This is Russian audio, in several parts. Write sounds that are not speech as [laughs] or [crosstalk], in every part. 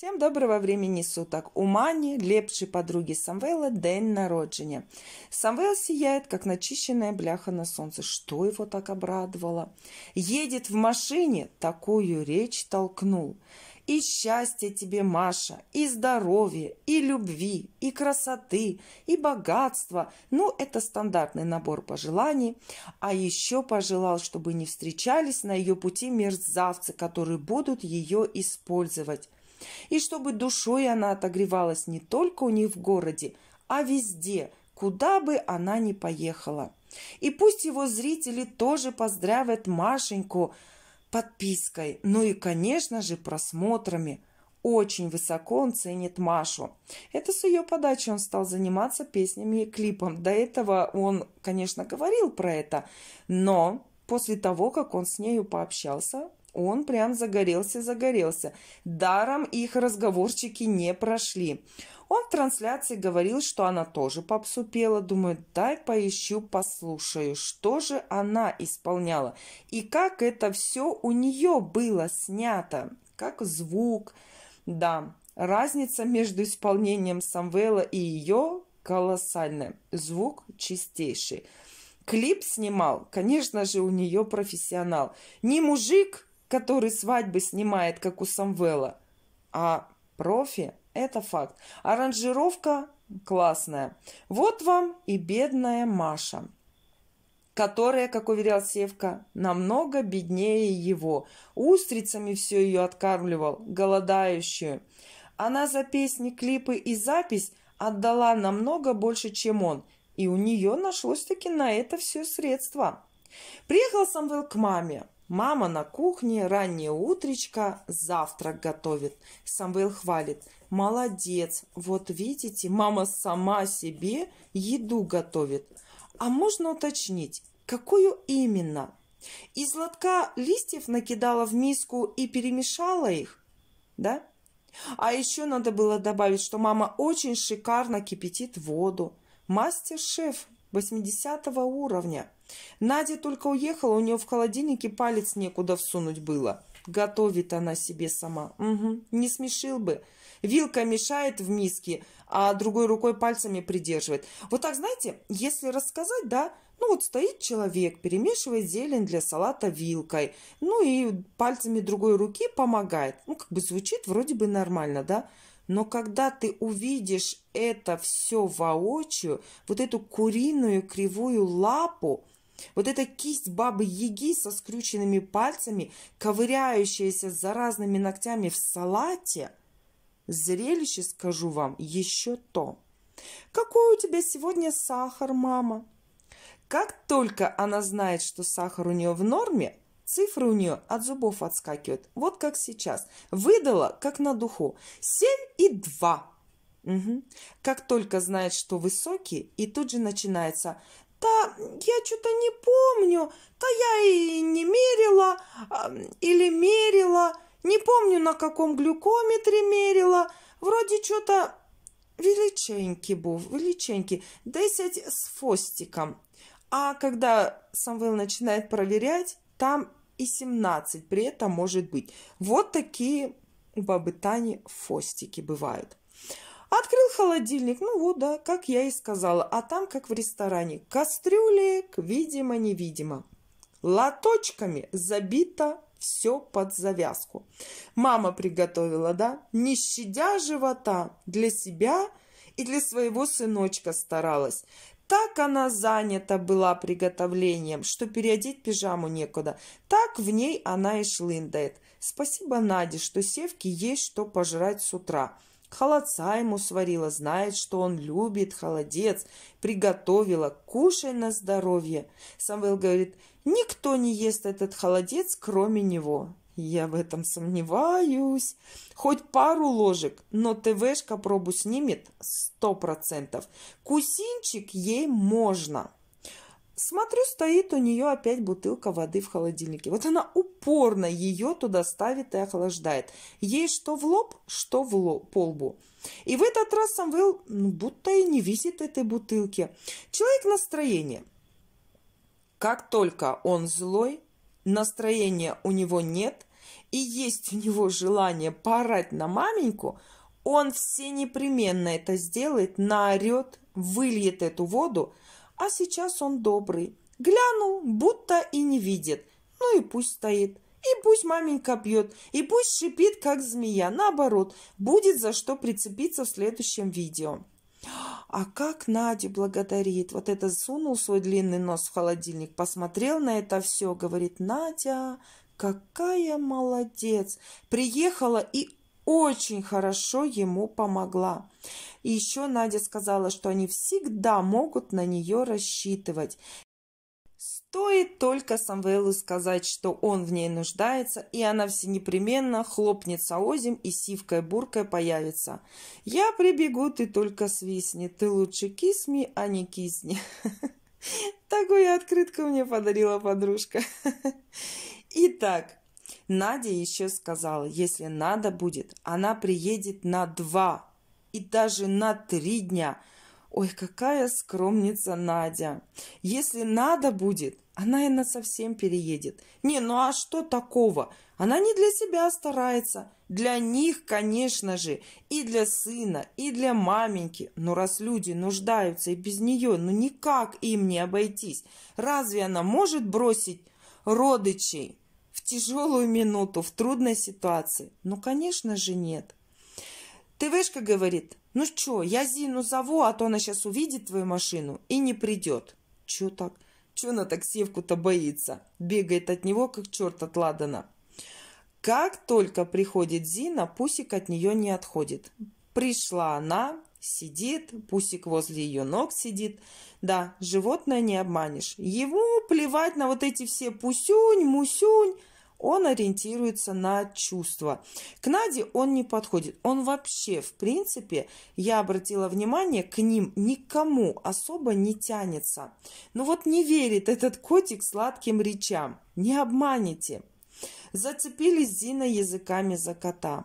Всем доброго времени суток. У Мани, лепшей подруги Самвела, день народження. Самвел сияет, как начищенная бляха на солнце. Что его так обрадовало? Едет в машине, такую речь толкнул. И счастья тебе, Маша, и здоровья, и любви, и красоты, и богатства. Ну, это стандартный набор пожеланий. А еще пожелал, чтобы не встречались на ее пути мерзавцы, которые будут ее использовать и чтобы душой она отогревалась не только у них в городе, а везде, куда бы она ни поехала. И пусть его зрители тоже поздравят Машеньку подпиской, ну и, конечно же, просмотрами. Очень высоко он ценит Машу. Это с ее подачи он стал заниматься песнями и клипом. До этого он, конечно, говорил про это, но после того, как он с нею пообщался, он прям загорелся-загорелся. Даром их разговорчики не прошли. Он в трансляции говорил, что она тоже попсу пела. Думаю, дай поищу, послушаю, что же она исполняла. И как это все у нее было снято. Как звук. Да, разница между исполнением Самвела и ее колоссальная. Звук чистейший. Клип снимал, конечно же, у нее профессионал. Не мужик, который свадьбы снимает, как у Самвела. А профи – это факт. Аранжировка классная. Вот вам и бедная Маша которая, как уверял Севка, намного беднее его. Устрицами все ее откармливал, голодающую. Она за песни, клипы и запись отдала намного больше, чем он, и у нее нашлось-таки на это все средства. Приехал Самвел к маме. Мама на кухне, раннее утречко, завтрак готовит. Самвел хвалит. Молодец, вот видите, мама сама себе еду готовит. А можно уточнить, какую именно? Из лотка листьев накидала в миску и перемешала их? Да? А еще надо было добавить, что мама очень шикарно кипятит воду. Мастер-шеф 80 уровня. Надя только уехала, у нее в холодильнике палец некуда всунуть было. Готовит она себе сама. Угу, не смешил бы. Вилка мешает в миске, а другой рукой пальцами придерживает. Вот так, знаете, если рассказать, да, ну вот стоит человек, перемешивает зелень для салата вилкой, ну и пальцами другой руки помогает. Ну, как бы звучит вроде бы нормально, да? Но когда ты увидишь это все воочию, вот эту куриную кривую лапу, вот эта кисть бабы-яги со скрюченными пальцами, ковыряющаяся за разными ногтями в салате, зрелище, скажу вам, еще то. «Какой у тебя сегодня сахар, мама?» Как только она знает, что сахар у нее в норме – Цифры у нее от зубов отскакивают. Вот как сейчас. Выдала, как на духу. Семь и два. Угу. Как только знает, что высокий, и тут же начинается «Да я что-то не помню, да я и не мерила, а, или мерила, не помню, на каком глюкометре мерила, вроде что-то величенький был, величенький, 10 с фостиком». А когда Самвел начинает проверять, там и 17 при этом может быть. Вот такие у бабы Тани фостики бывают. Открыл холодильник, ну вот, да, как я и сказала. А там, как в ресторане, кастрюли, видимо-невидимо. Лоточками забито все под завязку. Мама приготовила, да, не щадя живота для себя и для своего сыночка старалась. Так она занята была приготовлением, что переодеть пижаму некуда. Так в ней она и шлындает. Спасибо Наде, что Севке есть что пожрать с утра. Холодца ему сварила, знает, что он любит холодец. Приготовила, кушай на здоровье. Самвел говорит, никто не ест этот холодец, кроме него. Я в этом сомневаюсь. Хоть пару ложек, но ТВшка пробу снимет сто процентов. Кусинчик ей можно. Смотрю, стоит у нее опять бутылка воды в холодильнике. Вот она упорно ее туда ставит и охлаждает. Ей что в лоб, что в лоб, по лбу. И в этот раз Самвел ну, будто и не висит этой бутылки. Человек настроение. Как только он злой, настроения у него нет и есть у него желание поорать на маменьку, он все непременно это сделает, наорет, выльет эту воду, а сейчас он добрый. Глянул, будто и не видит. Ну и пусть стоит. И пусть маменька пьет, и пусть шипит, как змея. Наоборот, будет за что прицепиться в следующем видео. А как Надя благодарит? Вот это сунул свой длинный нос в холодильник, посмотрел на это все, говорит, Надя, какая молодец. Приехала и очень хорошо ему помогла. И еще Надя сказала, что они всегда могут на нее рассчитывать. Стоит только Самвелу сказать, что он в ней нуждается, и она всенепременно хлопнется озим и сивкой-буркой появится. «Я прибегу, ты только свистни, ты лучше кисни, а не кисни». [laughs] Такую открытку мне подарила подружка. [laughs] Итак, Надя еще сказала, если надо будет, она приедет на два и даже на три дня – Ой, какая скромница Надя. Если надо будет, она и на совсем переедет. Не, ну а что такого? Она не для себя старается. Для них, конечно же, и для сына, и для маменьки. Но раз люди нуждаются и без нее, ну никак им не обойтись. Разве она может бросить родичей в тяжелую минуту, в трудной ситуации? Ну, конечно же, нет. ТВшка говорит, «Ну что, я Зину зову, а то она сейчас увидит твою машину и не придет». «Чё так? Чё на таксивку-то боится? Бегает от него, как черт от Ладана». Как только приходит Зина, Пусик от нее не отходит. Пришла она, сидит, Пусик возле ее ног сидит. Да, животное не обманешь. Его плевать на вот эти все пусюнь, мусюнь. Он ориентируется на чувства. К Наде он не подходит. Он вообще, в принципе, я обратила внимание, к ним никому особо не тянется. Но вот не верит этот котик сладким речам. Не обманете. Зацепились Зина языками за кота.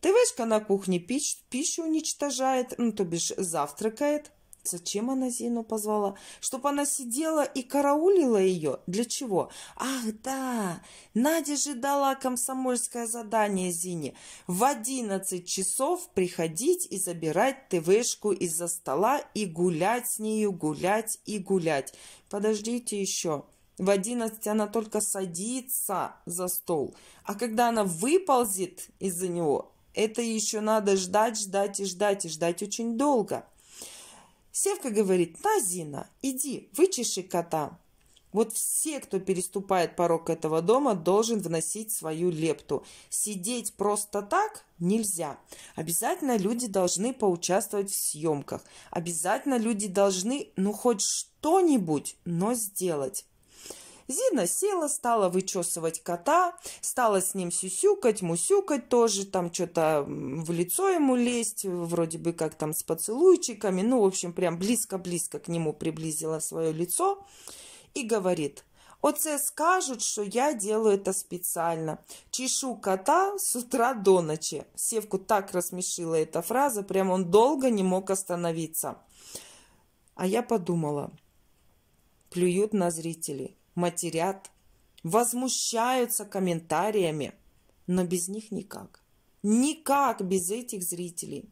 ТВшка на кухне пищ, пищу уничтожает, ну, то бишь завтракает. Зачем она Зину позвала? Чтобы она сидела и караулила ее? Для чего? Ах, да! Надя же дала комсомольское задание Зине в одиннадцать часов приходить и забирать ТВшку из-за стола и гулять с нею, гулять и гулять. Подождите еще. В одиннадцать она только садится за стол, а когда она выползет из-за него, это еще надо ждать, ждать и ждать, и ждать очень долго. Севка говорит, на, Зина, иди, вычеши кота. Вот все, кто переступает порог этого дома, должен вносить свою лепту. Сидеть просто так нельзя. Обязательно люди должны поучаствовать в съемках. Обязательно люди должны, ну, хоть что-нибудь, но сделать. Зина села, стала вычесывать кота, стала с ним сюсюкать, мусюкать тоже, там что-то в лицо ему лезть, вроде бы как там с поцелуйчиками, ну, в общем, прям близко-близко к нему приблизила свое лицо и говорит – Оце скажут, что я делаю это специально. Чешу кота с утра до ночи. Севку так рассмешила эта фраза, прям он долго не мог остановиться. А я подумала, плюют на зрителей матерят, возмущаются комментариями, но без них никак. Никак без этих зрителей.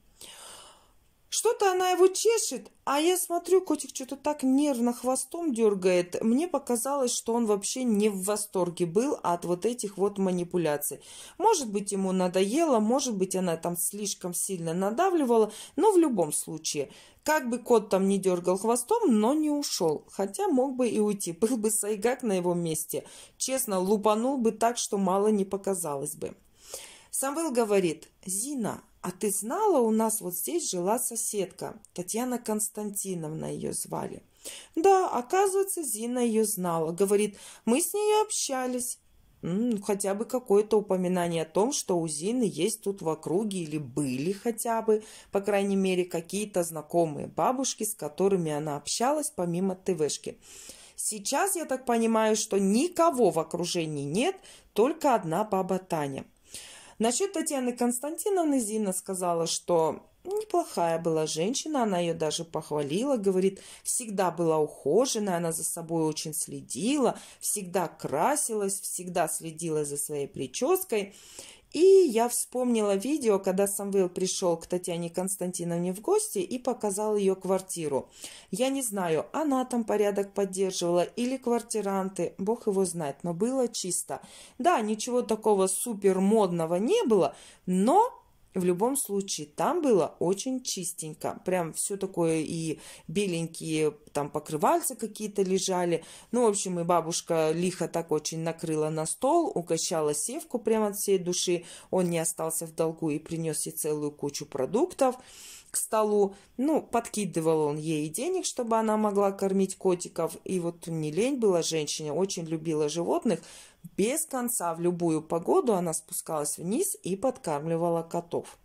Что-то она его чешет, а я смотрю, котик что-то так нервно хвостом дергает. Мне показалось, что он вообще не в восторге был от вот этих вот манипуляций. Может быть, ему надоело, может быть, она там слишком сильно надавливала, но в любом случае, как бы кот там не дергал хвостом, но не ушел, хотя мог бы и уйти, [laughs] был бы Сайгак на его месте. Честно, лупанул бы так, что мало не показалось бы. Самвел говорит, «Зина, а ты знала, у нас вот здесь жила соседка, Татьяна Константиновна ее звали. Да, оказывается, Зина ее знала. Говорит, мы с ней общались. Ну, хотя бы какое-то упоминание о том, что у Зины есть тут в округе или были хотя бы, по крайней мере, какие-то знакомые бабушки, с которыми она общалась помимо ТВшки. Сейчас, я так понимаю, что никого в окружении нет, только одна баба Таня – Насчет Татьяны Константиновны Зина сказала, что неплохая была женщина, она ее даже похвалила, говорит, всегда была ухоженная, она за собой очень следила, всегда красилась, всегда следила за своей прической. И я вспомнила видео, когда Самвел пришел к Татьяне Константиновне в гости и показал ее квартиру. Я не знаю, она там порядок поддерживала или квартиранты, бог его знает, но было чисто. Да, ничего такого супер модного не было, но в любом случае, там было очень чистенько. Прям все такое и беленькие там покрывальца какие-то лежали. Ну, в общем, и бабушка лихо так очень накрыла на стол, угощала Севку прямо от всей души. Он не остался в долгу и принес ей целую кучу продуктов к столу. Ну, подкидывал он ей денег, чтобы она могла кормить котиков. И вот не лень была женщине, очень любила животных. Без конца в любую погоду она спускалась вниз и подкармливала котов.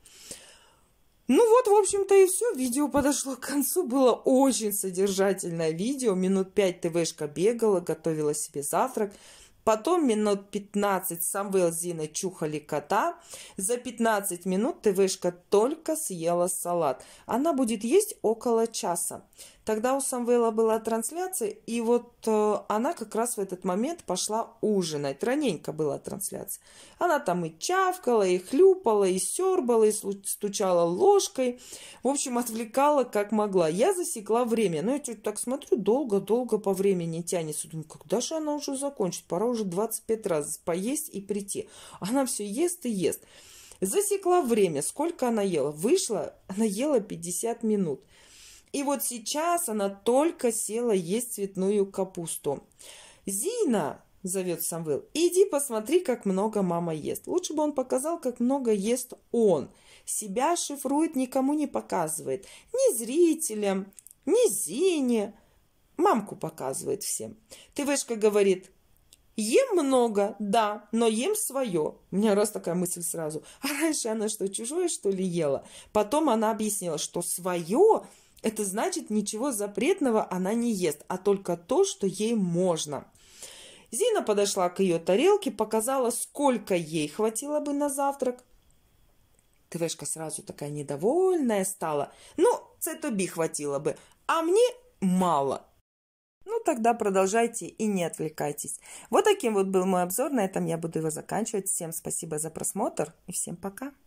Ну вот, в общем-то, и все. Видео подошло к концу. Было очень содержательное видео. Минут пять ТВшка бегала, готовила себе завтрак. Потом минут 15 сам Зина чухали кота. За 15 минут ТВшка только съела салат. Она будет есть около часа. Тогда у Самвела была трансляция, и вот э, она как раз в этот момент пошла ужинать. Раненько была трансляция. Она там и чавкала, и хлюпала, и сербала, и стучала ложкой. В общем, отвлекала как могла. Я засекла время. Ну, я чуть так смотрю, долго-долго по времени тянется. Думаю, когда же она уже закончит? Пора уже 25 раз поесть и прийти. Она все ест и ест. Засекла время, сколько она ела. Вышла, она ела 50 минут. И вот сейчас она только села есть цветную капусту. «Зина!» – зовет Самвел. «Иди посмотри, как много мама ест». Лучше бы он показал, как много ест он. Себя шифрует, никому не показывает. Ни зрителям, ни Зине. Мамку показывает всем. Тывышка говорит, Ем много, да, но ем свое. У меня раз такая мысль сразу. А раньше она что, чужое, что ли, ела? Потом она объяснила, что свое это значит, ничего запретного она не ест, а только то, что ей можно. Зина подошла к ее тарелке, показала, сколько ей хватило бы на завтрак. Твешка сразу такая недовольная стала. Ну, це тобі хватило бы, а мне мало. Ну, тогда продолжайте и не отвлекайтесь. Вот таким вот был мой обзор. На этом я буду его заканчивать. Всем спасибо за просмотр и всем пока.